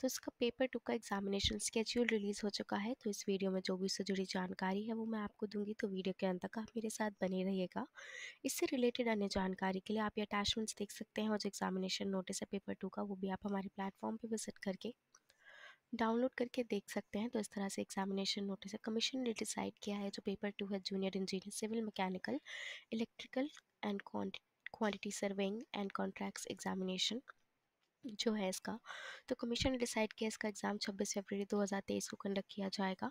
तो इसका paper two का एग्जामिनेशन स्केड्यूल रिलीज़ हो चुका है तो इस वीडियो में जो भी उससे जुड़ी जानकारी है वो मैं आपको दूंगी तो वीडियो के अंत तक आप मेरे साथ बने रहिएगा इससे रिलेटेड अन्य जानकारी के लिए आप ये अटैचमेंट्स देख सकते हैं और जो एग्जामिनेशन नोटिस है पेपर टू का वो भी आप हमारे प्लेटफॉर्म पर विजिट करके डाउनलोड करके देख सकते हैं तो इस तरह से एग्जामिनेशन नोटिस है कमीशन ने डिसाइड किया है जो पेपर टू है junior engineer civil mechanical electrical and quantity serving and contracts examination जो है इसका तो कमीशन ने डिसाइड किया इसका एग्ज़ाम 26 फरवरी 2023 को कंडक्ट किया जाएगा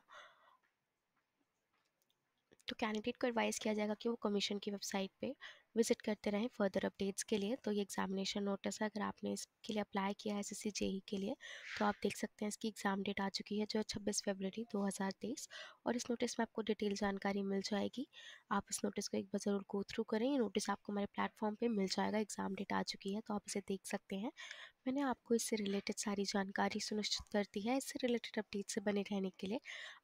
तो कैंडिडेट को एडवाइस किया जाएगा कि वो कमीशन की वेबसाइट पे विजिट करते रहें फर्दर अपडेट्स के लिए तो ये एग्जामिनेशन नोटिस है अगर आपने इसके लिए अप्लाई किया है एस जेई के लिए तो आप देख सकते हैं इसकी एग्ज़ाम डेट आ चुकी है जो है छब्बीस फरवरी 2023 और इस नोटिस में आपको डिटेल जानकारी मिल जाएगी आप इस नोटिस को एक बार ज़रूर गो थ्रू करें ये नोटिस आपको हमारे प्लेटफॉर्म पर मिल जाएगा एग्ज़ाम डेट आ चुकी है तो आप इसे देख सकते हैं मैंने आपको इससे रिलेटेड सारी जानकारी सुनिश्चित कर दी है इससे रिलेटेड अपडेट से बने रहने के लिए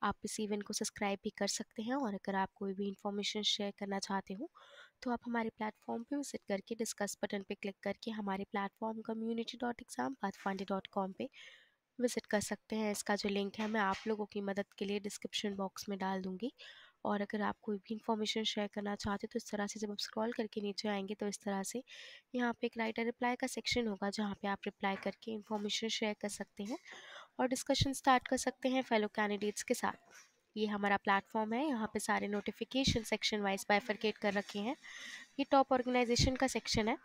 आप इस इवेंट को सब्सक्राइब भी कर सकते हैं और अगर आप कोई भी इन्फॉर्मेशन शेयर करना चाहते हो तो आप हमारे प्लेटफॉर्म पे विजिट करके डिस्कस बटन पे क्लिक करके हमारे platform community dot exam pathfinder dot com पर विज़िट कर सकते हैं इसका जो लिंक है मैं आप लोगों की मदद के लिए डिस्क्रिप्शन बॉक्स में डाल दूँगी और अगर आप कोई भी इन्फॉर्मेशन शेयर करना चाहते हो तो इस तरह से जब आप स्क्रॉल करके नीचे आएंगे तो इस तरह से यहाँ पे एक राइटर रिप्लाई का सेक्शन होगा जहाँ पे आप रिप्लाई करके इन्फॉर्मेशन शेयर कर सकते हैं और डिस्कशन स्टार्ट कर सकते हैं फेलो कैंडिडेट्स के साथ ये हमारा प्लेटफॉर्म है यहाँ पे सारे नोटिफिकेशन सेक्शन वाइज बाइफरकेट कर रखे हैं ये टॉप ऑर्गेनाइजेशन का सेक्शन है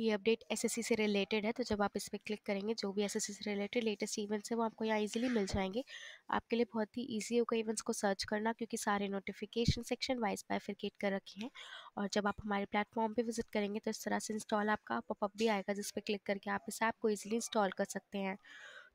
ये अपडेट एसएससी से रिलेटेड है तो जब आप इस पर क्लिक करेंगे जो भी एसएससी से रिलेटेड लेटेस्ट इवेंट्स हैं वो आपको यहाँ इजीली मिल जाएंगे आपके लिए बहुत ही इजी होगा इवेंट्स को सर्च करना क्योंकि सारे नोटिफिकेशन सेक्शन वाइज बाइफिकेट कर रखे हैं और जब आप हमारे प्लेटफॉर्म पर विजिट करेंगे तो इस तरह से इंस्टॉल आपका पॉपअप भी आएगा जिस पर क्लिक करके आप इस ऐप को ईजिली इंस्टॉल कर सकते हैं